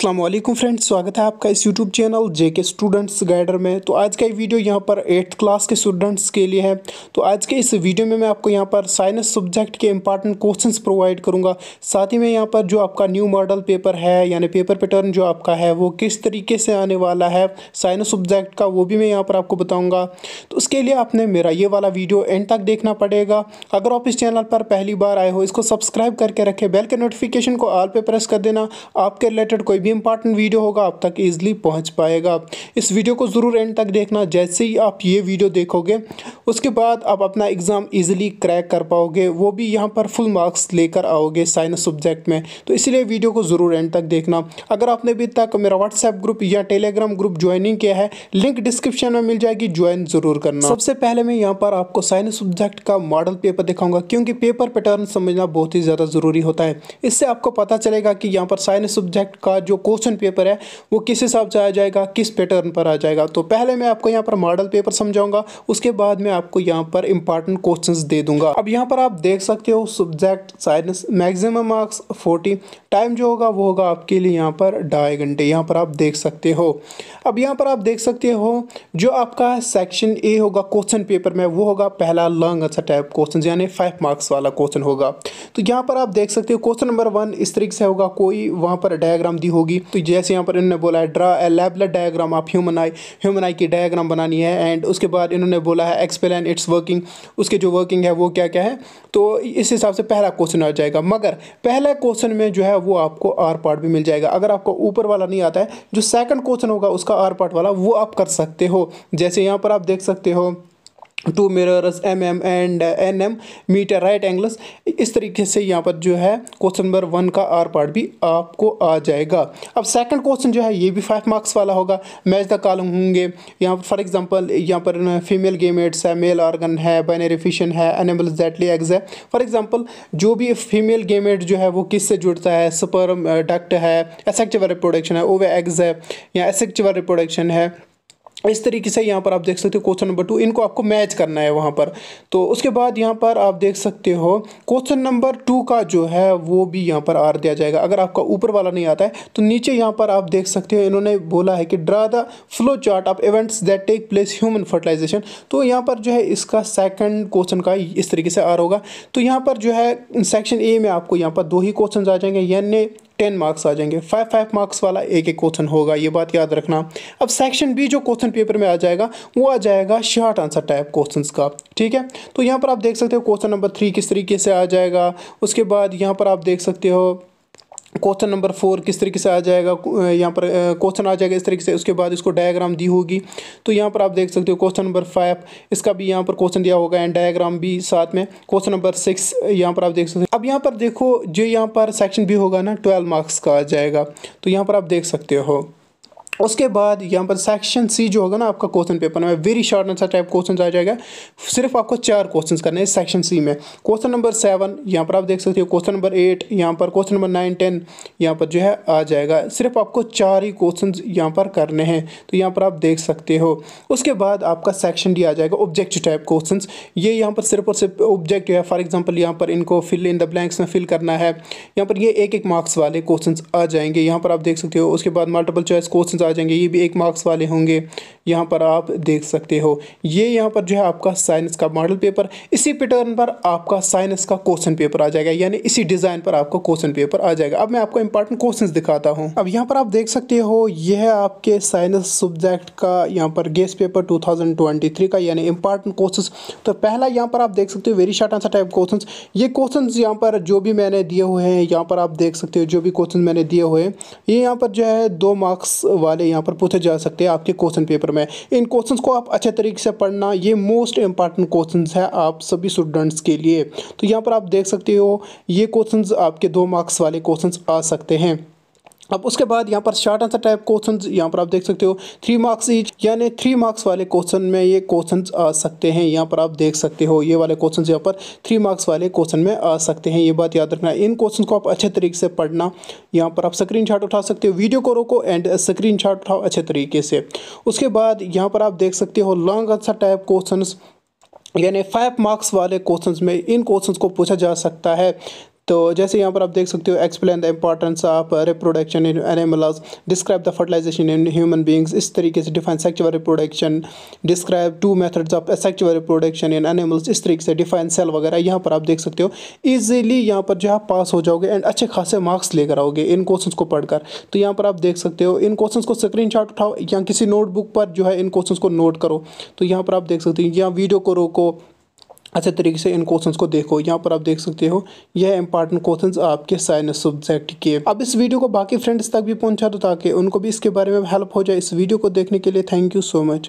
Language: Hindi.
असलम फ्रेंड्स स्वागत है आपका इस यूट्यूब चैनल जे के स्टूडेंट्स गाइडर में तो आज का ये वीडियो यहाँ पर एट्थ क्लास के स्टूडेंट्स के लिए है तो आज के इस वीडियो में मैं आपको यहाँ पर साइंस सब्जेक्ट के इंपॉर्टेंट क्वेश्चंस प्रोवाइड करूँगा साथ ही में यहाँ पर जो आपका न्यू मॉडल पेपर है यानी पेपर पैटर्न जो आपका है वो किस तरीके से आने वाला है साइंस सब्जेक्ट का वो भी मैं यहाँ पर आपको बताऊँगा तो उसके लिए आपने मेरा ये वाला वीडियो एंड तक देखना पड़ेगा अगर आप इस चैनल पर पहली बार आए हो इसको सब्सक्राइब करके रखें बेल के नोटिफिकेशन को ऑल पर प्रेस कर देना आपके रिलेटेड कोई भी भी इंपॉर्टेंट वीडियो होगा आप तक ईजिली पहुँच पाएगा इस वीडियो को ज़रूर एंड तक देखना जैसे ही आप ये वीडियो देखोगे उसके बाद आप अपना एग्ज़ाम ईजिली क्रैक कर पाओगे वो भी यहाँ पर फुल मार्क्स लेकर आओगे साइंस सब्जेक्ट में तो इसलिए वीडियो को ज़रूर एंड तक देखना अगर आपने अभी तक मेरा व्हाट्सएप ग्रुप या टेलीग्राम ग्रुप ज्वाइनिंग किया है लिंक डिस्क्रिप्शन में मिल जाएगी ज्वाइन ज़रूर करना सबसे पहले मैं यहाँ पर आपको साइंस सब्जेक्ट का मॉडल पेपर दिखाऊंगा क्योंकि पेपर पैटर्न समझना बहुत ही ज़्यादा ज़रूरी होता है इससे आपको पता चलेगा कि यहाँ पर साइंस सब्जेक्ट का जो क्वेश्चन पेपर है वो किस हिसाब से आ जाएगा किस पैटर्न पर आ जाएगा तो पहले मैं आपको यहाँ पर मॉडल पेपर समझाऊंगा उसके बाद मैं आपको यहाँ पर इंपॉर्टेंट क्वेश्चन दे दूंगा अब यहाँ पर आप देख सकते हो subject science maximum marks forty time जो होगा वो होगा आपके लिए यहाँ पर ढाई घंटे यहाँ पर आप देख सकते हो अब यहाँ पर आप देख सकते हो जो आपका सेक्शन ए होगा क्वेश्चन पेपर में वो होगा पहला लॉन्ग अच्छा टाइप क्वेश्चन यानी फाइव मार्क्स वाला क्वेश्चन होगा तो यहाँ पर आप देख सकते हो क्वेश्चन नंबर वन इस तरीके से होगा कोई वहाँ पर डायग्राम दी होगी होगी तो जैसे यहाँ पर इन्होंने बोला है draw a labelled diagram of human eye human eye की डायग्राम बनानी है एंड उसके बाद इन्होंने बोला है एक्सप्लेन इट्स वर्किंग उसके जो वर्किंग है वो क्या क्या है तो इस हिसाब से पहला क्वेश्चन आ जाएगा मगर पहला क्वेश्चन में जो है वो आपको आर पार्ट भी मिल जाएगा अगर आपको ऊपर वाला नहीं आता है जो सेकंड क्वेश्चन होगा उसका आर पार्ट वाला वो आप कर सकते हो जैसे यहाँ पर आप देख सकते हो two mirrors M M and N M metre right angles इस तरीके से यहाँ पर जो है क्वेश्चन नंबर वन का आर पार्ट भी आपको आ जाएगा अब सेकंड क्वेश्चन जो है ये भी फाइव मार्क्स वाला होगा मैच द कॉलम होंगे यहाँ पर फॉर एग्जांपल यहाँ पर फीमेल uh, गेमेट्स है मेल ऑर्गन है बाइनरी फिशन है एनिमल्स डेटली एग्ज है फॉर एग्जाम्पल जो भी फीमेल गेमेट जो है वो किस से जुड़ता है सुपर डक्ट uh, है एसेक्चुअल रिप्रोडक्शन है ओवे एग्ज e है या एसेक्चुअल रिप्रोडक्शन है इस तरीके से यहाँ पर आप देख सकते हो क्वेश्चन नंबर टू इनको आपको मैच करना है वहाँ पर तो उसके बाद यहाँ पर आप देख सकते हो क्वेश्चन नंबर टू का जो है वो भी यहाँ पर आर दिया जाएगा अगर आपका ऊपर वाला नहीं आता है तो नीचे यहाँ पर आप देख सकते हो इन्होंने बोला है कि draw the flow chart of events that take place human fertilisation तो यहाँ पर जो है इसका सेकेंड क्वेश्चन का इस तरीके से आर होगा तो यहाँ पर जो है सेक्शन ए में आपको यहाँ पर दो ही क्वेश्चन आ जाएंगे यानी टेन मार्क्स आ जाएंगे फाइव फाइव मार्क्स वाला एक एक क्वेश्चन होगा ये बात याद रखना अब सेक्शन बी जो क्वेश्चन पेपर में आ जाएगा वो आ जाएगा शार्ट आंसर टाइप क्वेश्चन का ठीक है तो यहाँ पर आप देख सकते हो क्वेश्चन नंबर थ्री किस तरीके से आ जाएगा उसके बाद यहाँ पर आप देख सकते हो क्वेश्चन नंबर फोर किस तरीके से आ जाएगा यहाँ पर क्वेश्चन आ जाएगा इस तरीके से उसके बाद इसको डायग्राम दी होगी तो यहाँ पर आप देख सकते हो क्वेश्चन नंबर फाइव इसका भी यहाँ पर क्वेश्चन दिया होगा एंड डायग्राम भी साथ में क्वेश्चन नंबर सिक्स यहाँ पर आप देख सकते हो अब यहाँ पर देखो जो यहाँ पर सेक्शन भी होगा ना ट्वेल्व मार्क्स का आ जाएगा तो यहाँ पर आप देख सकते हो उसके बाद यहाँ पर सेक्शन सी जो होगा ना आपका क्वेश्चन पेपर में very short answer type question आ जाएगा सिर्फ आपको चार क्वेश्चन करने हैं सेक्शन सी में क्वेश्चन नंबर सेवन यहाँ पर आप देख सकते हो क्वेश्चन नंबर एट यहाँ पर क्वेश्चन नंबर नाइन टेन यहाँ पर जो है आ जाएगा सिर्फ आपको चार ही क्वेश्चन यहाँ पर करने हैं तो यहाँ पर आप देख सकते हो उसके बाद आपका सेक्शन डी आ जाएगा ऑब्जेक्ट टाइप क्वेश्चन ये यहाँ पर सिर्फ और सिर्फ ऑब्जेक्ट है फॉर एग्जाम्पल यहाँ पर इनको फिल इन द ब्लैंक्स में फिल करना है यहाँ पर ये एक एक मार्क्स वाले क्वेश्चन आ जाएंगे यहाँ पर आप देख सकते हो उसके बाद मल्टीपल चॉइस क्वेश्चन आ आ जाएंगे ये भी एक मार्क्स वाले होंगे यहाँ पर आप देख सकते हो ये यहाँ पर जो है आपका साइंस का मॉडल पेपर इसी पैटर्न पर आपका साइंस का क्वेश्चन पेपर आ जाएगा यानी इसी डिज़ाइन पर आपका क्वेश्चन पेपर आ जाएगा अब मैं आपको इंपॉर्टेंट क्वेश्चन दिखाता हूँ अब यहाँ पर आप देख सकते हो यह है आपके साइंस सब्जेक्ट का यहाँ पर गेस्ट पेपर टू का यानी इंपॉर्टेंट क्वेश्चन तो पहला यहाँ पर आप देख सकते हो very short answer type question ये क्वेश्चन यहाँ पर जो भी मैंने दिए हुए हैं यहाँ पर आप देख सकते हो जो भी क्वेश्चन मैंने दिए हुए हैं ये यहाँ पर जो है दो मार्क्स वाले सवाल यहाँ पर पूछे जा सकते हैं आपके क्वेश्चन पेपर में इन क्वेश्चन को आप अच्छे तरीके से पढ़ना ये मोस्ट इंपॉर्टेंट क्वेश्चन है आप सभी स्टूडेंट्स के लिए तो यहाँ पर आप देख सकते हो ये क्वेश्चन आपके दो मार्क्स वाले क्वेश्चन आ सकते हैं अब उसके बाद यहाँ पर शार्ट आंसर टाइप क्वेश्चन यहाँ पर आप देख सकते हो थ्री मार्क्स ईच यानी थ्री मार्क्स वाले क्वेश्चन में ये क्वेश्चन आ सकते हैं यहाँ पर आप देख सकते हो ये वाले क्वेश्चन यहाँ पर थ्री मार्क्स वाले क्वेश्चन में आ सकते हैं ये बात याद रखना इन क्वेश्चन को आप अच्छे तरीके से पढ़ना यहाँ पर आप स्क्रीन उठा सकते हो वीडियो को रोको एंड स्क्रीन उठाओ अच्छे तरीके से उसके बाद यहाँ पर आप देख सकते हो लॉन्ग आंसर टाइप क्वेश्चन यानी फाइव मार्क्स वाले क्वेश्चंस में इन क्वेश्चंस को पूछा जा सकता है तो जैसे यहाँ पर आप देख सकते हो explain the importance of reproduction in animals describe the fertilisation in human beings इस तरीके से define sexual reproduction describe two methods of sexual reproduction in animals इस तरीके से डिफाइन सेल वगैरह यहाँ पर आप देख सकते हो ईजिली यहाँ पर जो है पास हो जाओगे एंड अच्छे खासे मार्क्स लेकर आओगे इन क्वेश्चन को पढ़कर तो यहाँ पर आप देख सकते हो इन क्वेश्चन को स्क्रीन उठाओ या किसी नोटबुक पर जो है इन क्वेश्चन को नोट करो तो यहाँ पर आप देख सकते हो या वीडियो को रोको अच्छे तरीके से इन क्वेश्चंस को देखो यहाँ पर आप देख सकते हो यह इंपॉर्टेंट क्वेश्चंस आपके साइंस सब्जेक्ट के अब इस वीडियो को बाकी फ्रेंड्स तक भी पहुँचा दो ताकि उनको भी इसके बारे में हेल्प हो जाए इस वीडियो को देखने के लिए थैंक यू सो मच